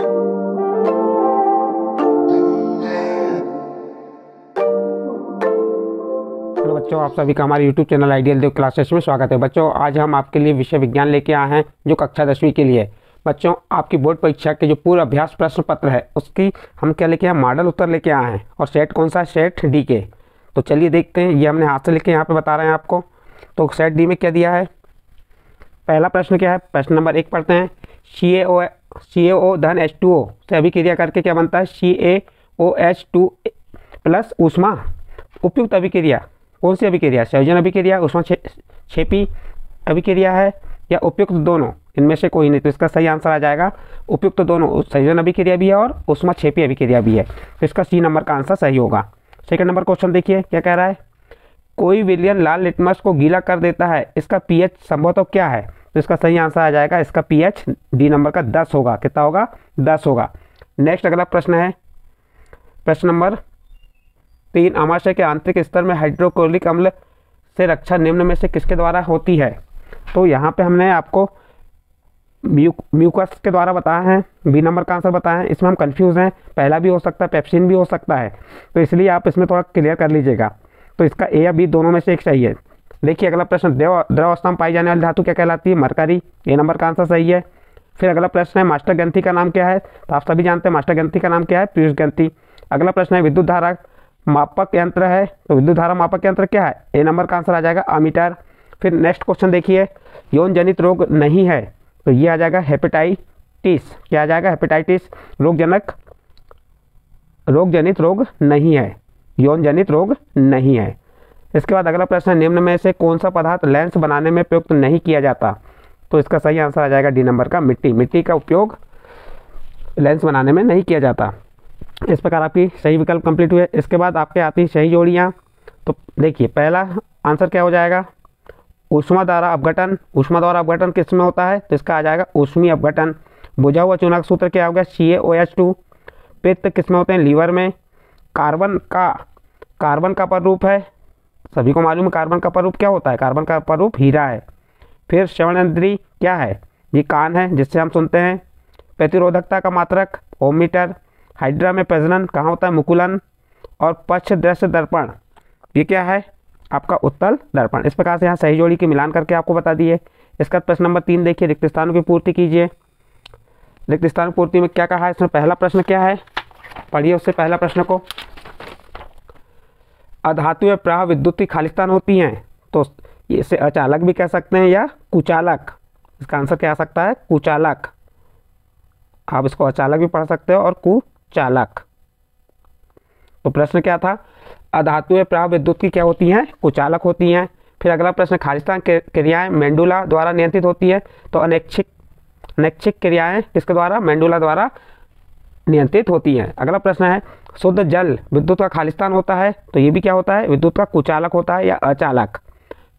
hello बच्चों आप सभी का हमारे YouTube channel ideal Dev classes में स्वागत है बच्चों आज हम आपके लिए विषय विज्ञान लेके आए हैं जो कक्षा दसवीं के लिए बच्चों आपकी बोर्ड परीक्षा के जो पूरा अभ्यास प्रश्न पत्र है उसकी हम क्या लेके आए मॉडल उत्तर लेके आए हैं और सेट कौन सा है सेट डी के तो चलिए देखते हैं ये हमने हाथ से लेके यहाँ पर बता रहे हैं आपको तो सेट डी में क्या दिया है पहला प्रश्न क्या है प्रश्न नंबर एक पढ़ते हैं सी ए ओ सी ए ओ धन एच टू ओ से अभिक्रिया करके क्या बनता है C A O H two plus उष्मा उपयुक्त अभिक्रिया कौन सी अभिक्रिया संयोजन अभिक्रिया उष्मा छेपी अभिक्रिया है या उपयुक्त दोनों इनमें से कोई नहीं तो इसका सही आंसर आ जाएगा उपयुक्त तो दोनों संयोजन अभिक्रिया भी है और उष्मा छेपी अभिक्रिया भी है तो इसका सी नंबर का आंसर सही होगा सेकंड नंबर क्वेश्चन देखिए क्या कह रहा है कोई विलियन लाल लिटमस को गीला कर देता है इसका पीएच संभवतः क्या है तो इसका सही आंसर आ जाएगा इसका एच डी नंबर का दस होगा कितना होगा दस होगा नेक्स्ट अगला प्रश्न है प्रश्न नंबर तीन आमाशय के आंतरिक स्तर में हाइड्रोक्लोरिक अम्ल से रक्षा निम्न में से किसके द्वारा होती है तो यहाँ पे हमने आपको म्यू म्यूकस के द्वारा बताया है बी नंबर का आंसर बताया है इसमें हम कंफ्यूज हैं पहला भी हो सकता है पेप्सिन भी हो सकता है तो इसलिए आप इसमें थोड़ा क्लियर कर लीजिएगा तो इसका ए या बी दोनों में से एक चाहिए देखिए अगला प्रश्न देव द्रवस्था में पाई जाने वाली धातु क्या कहलाती है मरकरी ये नंबर का आंसर सही है फिर अगला प्रश्न है मास्टर ग्रंथी का नाम क्या है तो आप सभी जानते हैं मास्टर ग्रंथी का नाम क्या है पीयूष ग्रंथी अगला प्रश्न है विद्युत धारा मापक यंत्र है तो विद्युत धारा मापक यंत्र क्या है ए नंबर का आंसर आ जाएगा अमीटर फिर नेक्स्ट क्वेश्चन देखिए यौन जनित रोग नहीं है तो ये आ जाएगा हेपेटाइटिस क्या आ जाएगा हेपेटाइटिस रोगजनक रोग जनित रोग नहीं है यौन जनित रोग नहीं है इसके बाद अगला प्रश्न निम्न में से कौन सा पदार्थ लेंस बनाने में प्रयुक्त नहीं किया जाता तो इसका सही आंसर आ जाएगा डी नंबर का मिट्टी मिट्टी का उपयोग लेंस बनाने में नहीं किया जाता इस प्रकार आपकी सही विकल्प कंप्लीट हुए इसके बाद आपके आती सही जोड़ियाँ तो देखिए पहला आंसर क्या हो जाएगा ऊष्मा द्वारा अपघटन ऊष्मा द्वारा अपघटन किस में होता है तो इसका आ जाएगा ऊष्मी अपघटन बुझा हुआ चुनाक सूत्र क्या हो गया सी ए ओ एच टू पित्त किस में होते हैं लीवर में कार्बन का कार्बन का पर रूप है सभी को मालूम है कार्बन का प्ररूप क्या होता है कार्बन का प्ररूप हीरा है फिर श्रवण क्या है ये कान है जिससे हम सुनते हैं प्रतिरोधकता का मात्रक ओमीटर हाइड्रा में प्रजनन कहाँ होता है मुकुलन और पक्ष दृश्य दर्पण ये क्या है आपका उत्तल दर्पण इस प्रकार से यहाँ सही जोड़ी के मिलान करके आपको बता दिए इसका प्रश्न नंबर तीन देखिए रिक्त स्थानों की पूर्ति कीजिए रिक्त स्थान पूर्ति में क्या कहा है इसमें पहला प्रश्न क्या है पढ़िए उससे पहला प्रश्न को अधातु में प्राह विद्युती खालिस्तान होती हैं तो इसे अचालक भी कह सकते हैं या कुचालक इसका आंसर क्या आ सकता है कुचालक आप इसको अचालक भी पढ़ सकते हो और कुचालक तो प्रश्न क्या था अधातु प्राह विद्युत की क्या होती हैं कुचालक होती हैं फिर अगला प्रश्न खालिस्तान क्रियाएं मेंडुला द्वारा नियंत्रित होती है तो अनैच्छिक अनैच्छिक क्रियाएं किसके द्वारा मेंडुला द्वारा नियंत्रित होती हैं अगला प्रश्न है शुद्ध जल विद्युत का खालिस्तान होता है तो ये भी क्या होता है विद्युत का कुचालक होता है या अचालक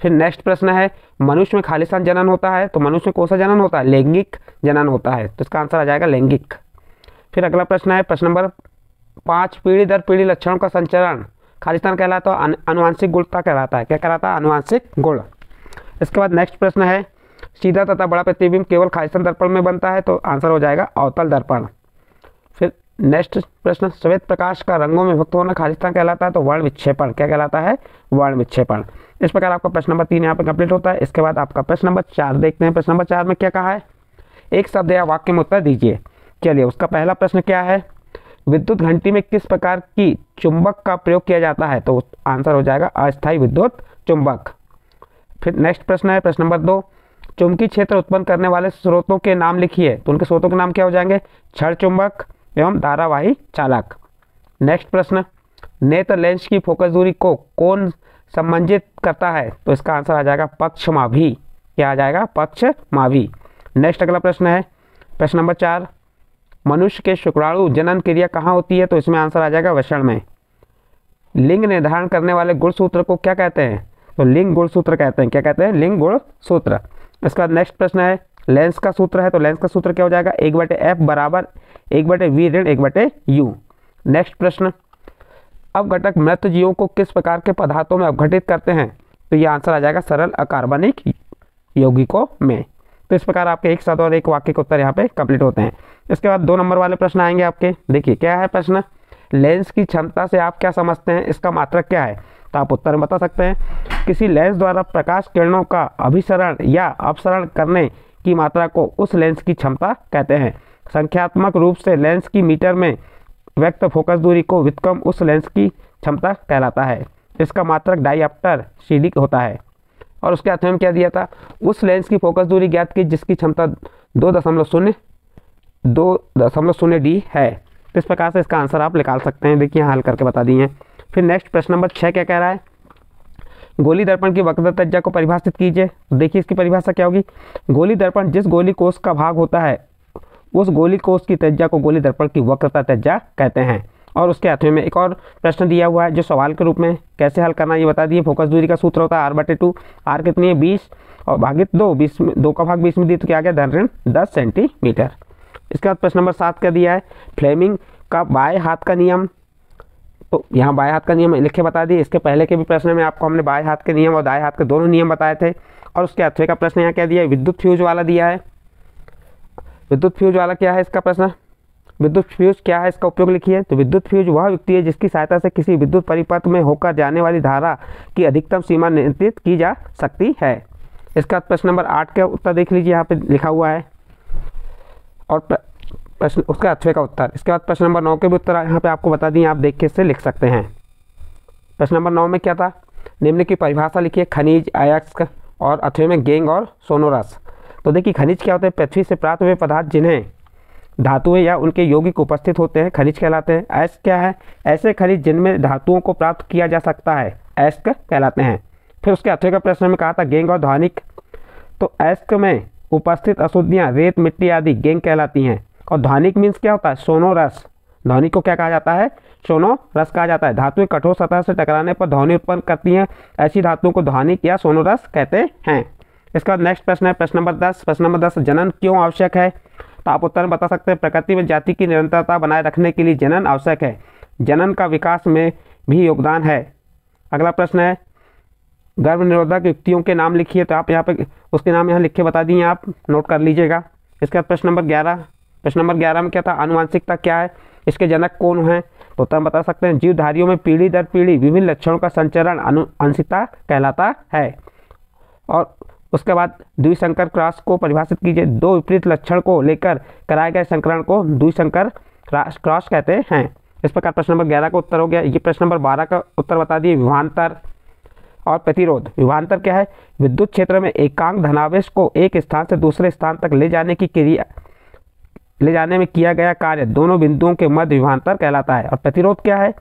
फिर नेक्स्ट प्रश्न है मनुष्य में खालिस्तान जनन होता है तो मनुष्य में कौन सा जनन होता है लैंगिक जनन होता है तो इसका आंसर आ जाएगा लैंगिक फिर अगला प्रश्न है प्रश्न नंबर पाँच पीढ़ी दर पीढ़ी लक्षणों का संचरण खालिस्तान कहलाता है अनुवांशिक गुणता कहलाता है क्या कहलाता है अनुवांशिक गुण इसके बाद नेक्स्ट प्रश्न है सीधा तथा बड़ा प्रतिबिंब केवल खालिस्तान दर्पण में बनता है तो आंसर हो जाएगा अवतल दर्पण फिर नेक्स्ट प्रश्न श्वेत प्रकाश का रंगों में विभक्त होना खालिस्तान कहलाता है तो वर्ण विक्षेपण क्या कहलाता है वर्ण विक्षेपण इस प्रकार आपका प्रश्न नंबर तीन यहाँ पर कंप्लीट होता है इसके बाद आपका प्रश्न नंबर चार देखते हैं प्रश्न नंबर चार में क्या कहा है एक शब्द या वाक्य में उत्तर दीजिए चलिए उसका पहला प्रश्न क्या है विद्युत घंटी में किस प्रकार की चुंबक का प्रयोग किया जाता है तो आंसर हो जाएगा अस्थायी विद्युत चुंबक फिर नेक्स्ट प्रश्न है प्रश्न नंबर दो चुंबकीय क्षेत्र उत्पन्न करने वाले स्रोतों के नाम लिखिए तो उनके स्रोतों के नाम क्या हो जाएंगे छड़ चुंबक एवं धारावाही चालक नेक्स्ट प्रश्न नेत्र लेंस की फोकस दूरी को कौन संबंधित करता है तो इसका आंसर आ जाएगा पक्षमाभी क्या आ जाएगा पक्ष मावी नेक्स्ट अगला प्रश्न है प्रश्न नंबर चार मनुष्य के शुक्राणु जनन क्रिया कहाँ होती है तो इसमें आंसर आ जाएगा वषण में लिंग निर्धारण करने वाले गुणसूत्र को क्या कहते हैं तो लिंग गुणसूत्र कहते हैं क्या कहते हैं लिंग गुणसूत्र इसका नेक्स्ट प्रश्न है लेंस का सूत्र है तो लेंस का सूत्र क्या हो जाएगा एक बटे एफ बराबर एक बटे वी ऋण एक बटे यू नेक्स्ट प्रश्न अब घटक मृत जीवों को किस प्रकार के पदार्थों में अवघटित करते हैं तो ये आंसर आ जाएगा सरल अकार्बनिक यौगिकों में तो इस प्रकार आपके एक साथ और एक वाक्य के उत्तर यहाँ पे कंप्लीट होते हैं इसके बाद दो नंबर वाले प्रश्न आएंगे आपके देखिए क्या है प्रश्न लेंस की क्षमता से आप क्या समझते हैं इसका मात्रक क्या है तो आप उत्तर बता सकते हैं किसी लेंस द्वारा प्रकाश किरणों का अभिसरण या अपसरण करने की मात्रा को उस लेंस की क्षमता कहते हैं संख्यात्मक रूप से लेंस की मीटर में व्यक्त फोकस दूरी को वितकम उस लेंस की क्षमता कहलाता है इसका मात्रक डाइप्टर सीडिक होता है और उसके अर्थ में क्या दिया था उस लेंस की फोकस दूरी ज्ञात की जिसकी क्षमता दो दशमलव शून्य दो दशमलव शून्य डी है इस प्रकार से इसका आंसर आप निकाल सकते हैं देखिए हाल हल करके बता दिए फिर नेक्स्ट प्रश्न नंबर छः क्या कह रहा है गोली दर्पण की वक्रता तज्जा को परिभाषित कीजिए तो देखिए इसकी परिभाषा क्या होगी गोली दर्पण जिस गोली कोष का भाग होता है उस गोली कोष की तज्जा को गोली दर्पण की वक्रता तज्जा कहते हैं और उसके हाथ में एक और प्रश्न दिया हुआ है जो सवाल के रूप में कैसे हल करना ये बता दिए फोकस दूरी का सूत्र होता है आर बटे टू आर कितनी है बीस और भागित दो बीस में दो का भाग बीस में दिए तो क्या आ गया धन ऋण दस सेंटीमीटर इसके बाद प्रश्न नंबर सात का दिया है फ्लेमिंग का बाएँ हाथ का नियम तो यहाँ बाएँ हाथ का नियम लिखे बता दिए इसके पहले के भी प्रश्न में आपको हमने बाएँ हाथ के नियम और दाएँ हाथ के दोनों नियम बताए थे और उसके अथवे का प्रश्न यहाँ क्या दिया है विद्युत फ्यूज वाला दिया है विद्युत फ्यूज वाला क्या है इसका प्रश्न विद्युत फ्यूज क्या है इसका उपयोग लिखिए तो विद्युत फ्यूज वह व्यक्ति है जिसकी सहायता से किसी विद्युत परिपथ में होकर जाने वाली धारा की अधिकतम सीमा नियंत्रित की जा सकती है इसका प्रश्न नंबर आठ का उत्तर देख लीजिए यहाँ पर लिखा हुआ है और प्रश्न उसके अच्छे का उत्तर इसके बाद प्रश्न नंबर नौ के भी उत्तर यहाँ पे आपको बता दिए आप देख के इससे लिख सकते हैं प्रश्न नंबर नौ में क्या था निम्न की परिभाषा लिखिए खनिज आयक्स और अथवे में गेंग और सोनोरस तो देखिए खनिज क्या होते हैं पृथ्वी से प्राप्त हुए पदार्थ जिन्हें धातुएं या उनके यौगिक उपस्थित होते हैं खनिज कहलाते हैं ऐस क्या है ऐसे खनिज जिनमें धातुओं को प्राप्त किया जा सकता है ऐस्क कहलाते हैं फिर उसके अथवे का प्रश्न में कहा था गेंग और ध्वनिक तो ऐस्क में उपस्थित अशुद्धियाँ रेत मिट्टी आदि गेंग कहलाती हैं और ध्वनिक मीन्स क्या होता है सोनो रस ध्वनि को क्या कहा जाता है सोनो रस कहा जाता है धातुएं कठोर सतह से टकराने पर ध्वनि उत्पन्न करती हैं ऐसी धातुओं को ध्वनिक या सोनो रस कहते हैं इसका नेक्स्ट प्रश्न है प्रश्न नंबर दस प्रश्न नंबर दस जनन क्यों आवश्यक है तो आप उत्तर बता सकते हैं प्रकृति में जाति की निरंतरता बनाए रखने के लिए जनन आवश्यक है जनन का विकास में भी योगदान है अगला प्रश्न है गर्भ निरोधक युक्तियों के नाम लिखिए तो आप यहाँ पर उसके नाम यहाँ लिख के बता दिए आप नोट कर लीजिएगा इसके बाद प्रश्न नंबर ग्यारह प्रश्न नंबर ग्यारह में क्या था अनुवांशिकता क्या है इसके जनक कौन है तो हम बता सकते हैं जीवधारियों में पीढ़ी दर पीढ़ी विभिन्न लक्षणों का संचरण आनुवंशिकता कहलाता है और उसके बाद द्विशंकर क्रॉस को परिभाषित कीजिए दो विपरीत लक्षण को लेकर कराए गए संकरण को द्विशंकर क्रॉस कहते हैं इस प्रकार प्रश्न नंबर ग्यारह का उत्तर हो गया ये प्रश्न नंबर बारह का उत्तर बता दिए विभांतर और प्रतिरोध विभांतर क्या है विद्युत क्षेत्र में एकांक धनावेश को एक स्थान से दूसरे स्थान तक ले जाने की क्रिया ले जाने में किया गया कार्य दोनों बिंदुओं के मध्य विभांतर कहलाता है और प्रतिरोध क्या है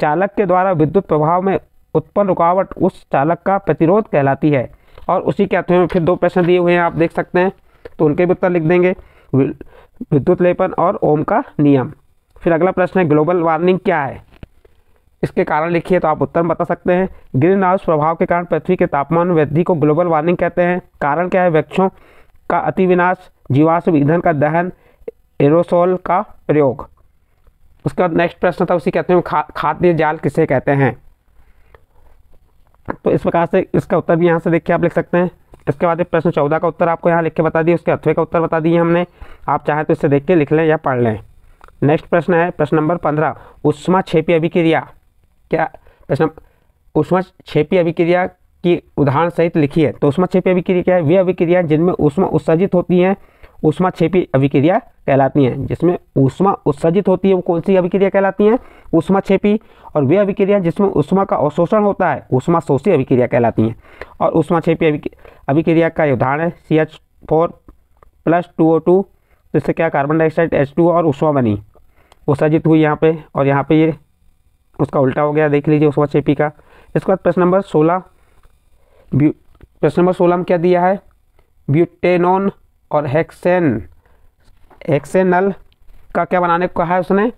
चालक के द्वारा विद्युत प्रभाव में उत्पन्न रुकावट उस चालक का प्रतिरोध कहलाती है और उसी के अथवे में फिर दो प्रश्न दिए हुए हैं आप देख सकते हैं तो उनके भी उत्तर लिख देंगे विद्युत लेपन और ओम का नियम फिर अगला प्रश्न है ग्लोबल वार्मिंग क्या है इसके कारण लिखिए तो आप उत्तर बता सकते हैं ग्रीन हाउस प्रभाव के कारण पृथ्वी के तापमान वृद्धि को ग्लोबल वार्मिंग कहते हैं कारण क्या है वृक्षों का अति विनाश जीवाश्म ईंधन का दहन एरोसोल का प्रयोग उसके बाद नेक्स्ट प्रश्न था उसी कहते हैं खा खाद्य जाल किसे कहते हैं तो इस प्रकार से इसका उत्तर भी यहाँ से देख के आप लिख सकते हैं इसके बाद प्रश्न चौदह का उत्तर आपको यहाँ लिख के बता दिए उसके अथवे का उत्तर बता दिए हमने आप चाहें तो इसे देख के लिख लें या पढ़ लें नेक्स्ट प्रश्न है प्रश्न नंबर पंद्रह उष्मा छेपी अभिक्रिया क्या प्रश्न उष्मा छेपी अभिक्रिया की उदाहरण सहित लिखी है तो उष्मा छेपी अभिक्रिया क्या है वे अभिक्रिया जिनमें उष्मा उत्सर्जित होती हैं ऊष्मा छेपी अभिक्रिया कहलाती हैं जिसमें ऊष्मा उत्सर्जित होती है वो कौन सी अभिक्रिया कहलाती हैं ऊष्मा छेपी और वे अभिक्रिया जिसमें ऊष्मा का अवशोषण होता है ऊष्मा शोषी अभिक्रिया कहलाती हैं और ऊष्मा छेपी अभिक्रिया का उदाहरण है C H four plus two O two जिससे क्या कार्बन डाइऑक्साइड एच टू और उष्मा बनी उत्सर्जित हुई यहाँ पर और यहाँ पर ये उसका उल्टा हो गया देख लीजिए उष्मा छेपी का इसके बाद प्रश्न नंबर सोलह प्रश्न नंबर सोलह में क्या दिया है ब्यूटेनॉन और हेक्सेन हेक्सेनल का क्या बनाने को कहा है उसने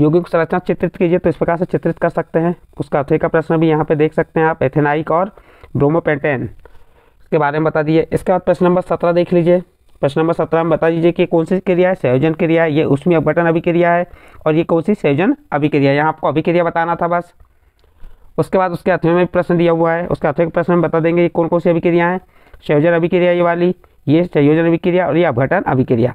यौगिक संरचना चित्रित कीजिए तो इस प्रकार से चित्रित कर सकते हैं उसका अथे का प्रश्न भी यहाँ पे देख सकते हैं आप एथेनाइक और ब्रोमोपेंटेन इसके बारे में बता दीजिए इसके बाद प्रश्न नंबर सत्रह देख लीजिए प्रश्न नंबर सत्रह में बता दीजिए कि कौन सी क्रिया है संयोजन क्रिया है ये उसमें अपघटन अभिक्रिया है और ये कौन सी संयोजन अभिक्रिया है यहाँ आपको अभिक्रिया बताना था बस उसके बाद उसके अथवे में भी प्रश्न दिया हुआ है उसके अथवे के प्रश्न में बता देंगे कौन कौन सी अभिक्रिया है संयोजन अभिक्रिया ये वाली ये संयोजन अभिक्रिया और ये अपघटन अभिक्रिया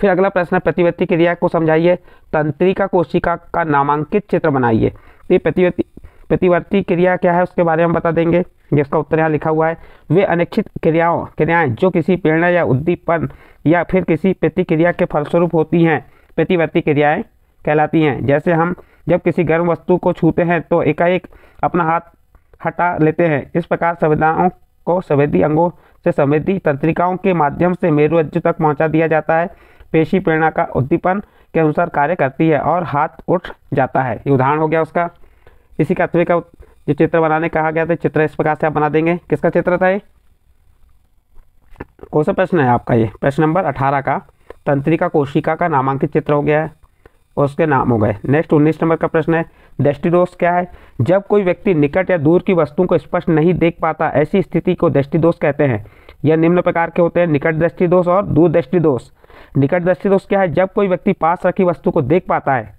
फिर अगला प्रश्न है प्रतिवर्ती क्रिया को समझाइए तंत्रिका कोशिका का नामांकित चित्र बनाइए तो ये प्रतिवर्ती प्रतिवर्ती क्रिया क्या है उसके बारे में बता देंगे जिसका उत्तर यहाँ लिखा हुआ है वे अनिश्चित क्रियाओं क्रियाएं जो किसी प्रेरणा या उद्दीपन या फिर किसी प्रतिक्रिया के फलस्वरूप होती हैं प्रतिवर्ती क्रियाएँ कहलाती हैं जैसे हम जब किसी गर्म वस्तु को छूते हैं तो एकाएक अपना हाथ हटा लेते हैं इस प्रकार संविधाओं को संवेदी अंगों से समृद्धि तंत्रिकाओं के माध्यम से मेरु रज्जु तक पहुँचा दिया जाता है पेशी प्रेरणा का उद्दीपन के अनुसार कार्य करती है और हाथ उठ जाता है ये उदाहरण हो गया उसका इसी कथवे का जो चित्र बनाने कहा गया था चित्र इस प्रकार से आप बना देंगे किसका चित्र था ये कौन सा प्रश्न है आपका ये प्रश्न नंबर अठारह का तंत्रिका कोशिका का नामांकित चित्र हो गया है और उसके नाम हो गए नेक्स्ट उन्नीस नंबर का प्रश्न है दृष्टिदोष क्या है जब कोई व्यक्ति निकट या दूर की वस्तु को स्पष्ट नहीं देख पाता ऐसी स्थिति को दृष्टिदोष कहते हैं यह निम्न प्रकार के होते हैं निकट दृष्टिदोष और दूर दृष्टिदोष निकट दृष्टिदोष क्या है जब कोई व्यक्ति पास रखी वस्तु को देख पाता है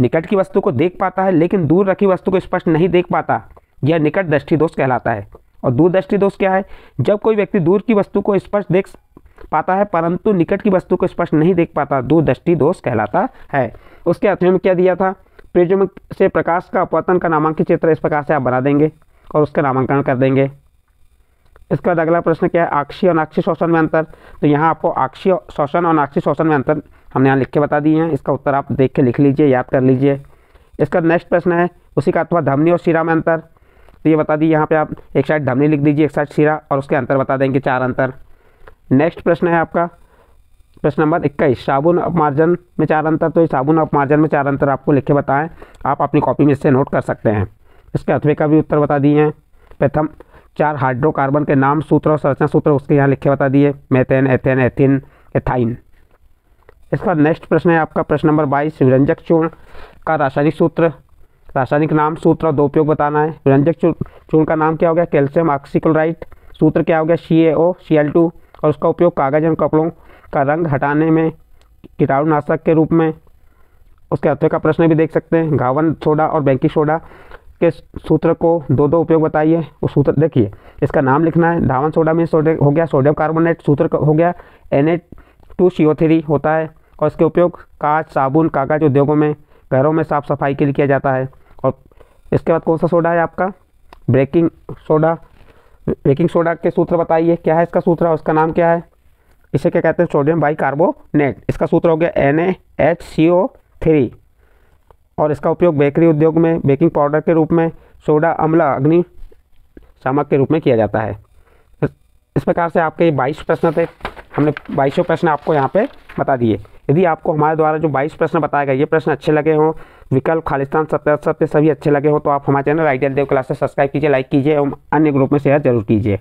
निकट की वस्तु को देख पाता है लेकिन दूर रखी वस्तु को स्पष्ट नहीं देख पाता यह निकट दृष्टिदोष कहलाता है और दूर दृष्टिदोष क्या है जब कोई व्यक्ति दूर की वस्तु को स्पष्ट देख पाता है परंतु निकट की वस्तु को स्पष्ट नहीं देख पाता दूरदृष्टि दोष कहलाता है उसके अध्ययन में क्या दिया था प्रिज्म से प्रकाश का अपवर्तन का नामांकित चित्र इस प्रकार से आप बना देंगे और उसका नामांकन कर देंगे इसके बाद अगला प्रश्न क्या है आक्षी और नाक्षी शोषण में अंतर तो यहाँ आपको आक्षी शोषण और नाक्षी शोषण में अंतर हमने यहाँ लिख के बता दिए हैं इसका उत्तर आप देख के लिख लीजिए याद कर लीजिए इसका नेक्स्ट प्रश्न है उसी का अथवा धमनी और शिरा में अंतर तो ये बता दिए यहाँ पे आप एक साइड धमनी लिख दीजिए एक साइड शिरा और उसके अंतर बता देंगे चार अंतर नेक्स्ट प्रश्न है आपका प्रश्न नंबर इक्कीस साबुन अपमार्जन में चार अंतर तो ये साबुन अपमार्जन में चार अंतर आपको लिख के बताएं आप अपनी कॉपी में इससे नोट कर सकते हैं इसके अथवे का भी उत्तर बता दिए हैं प्रथम चार हाइड्रोकार्बन के नाम सूत्र और संरचना सूत्र उसके यहाँ लिखे बता दिए मेथेन एथेन एथिन एथाइन इसका नेक्स्ट प्रश्न है आपका प्रश्न नंबर बाईस विरंजक चूर्ण का रासायनिक सूत्र रासायनिक नाम सूत्र और दो उपयोग बताना है विरंजक चूर्ण का नाम क्या हो गया कैल्शियम ऑक्सीक्लोराइट सूत्र क्या हो गया सी A O C L two और उसका उपयोग कागज एवं कपड़ों का रंग हटाने में कीटाणुनाशक के रूप में उसके अर्थ का प्रश्न भी देख सकते हैं घावन सोडा और बैंकी सोडा के सूत्र को दो दो उपयोग बताइए उस सूत्र देखिए इसका नाम लिखना है धावन सोडा में सोडे हो गया सोडियम कार्बोनेट सूत्र हो गया N eight two C O three होता है और इसके उपयोग कांच साबुन कागज उद्योगों में घरों में साफ़ सफाई के लिए किया जाता है और इसके बाद कौन सा सोडा है आपका ब्रेकिंग सोडा बेकिंग सोडा के सूत्र बताइए क्या है इसका सूत्र उसका नाम क्या है इसे क्या कहते हैं सोडियम बाइकार्बोनेट इसका सूत्र हो गया N H C O three और इसका उपयोग बेकरी उद्योग में बेकिंग पाउडर के रूप में सोडा अम्ला अग्नि शामक के रूप में किया जाता है इस प्रकार से आपके ये बाईस प्रश्न थे हमने बाईसों प्रश्न आपको यहाँ पे बता दिए यदि आपको हमारे द्वारा जो बाईस प्रश्न बताया गया ये प्रश्न अच्छे लगे हों विकल्प खालिस्तान सत्य सत्य सभी अच्छे लगे हों तो आप हमारे चैनल आइडियल देव क्लास से सब्सक्राइब कीजिए लाइक कीजिए और अन्य ग्रुप में शेयर जरूर कीजिए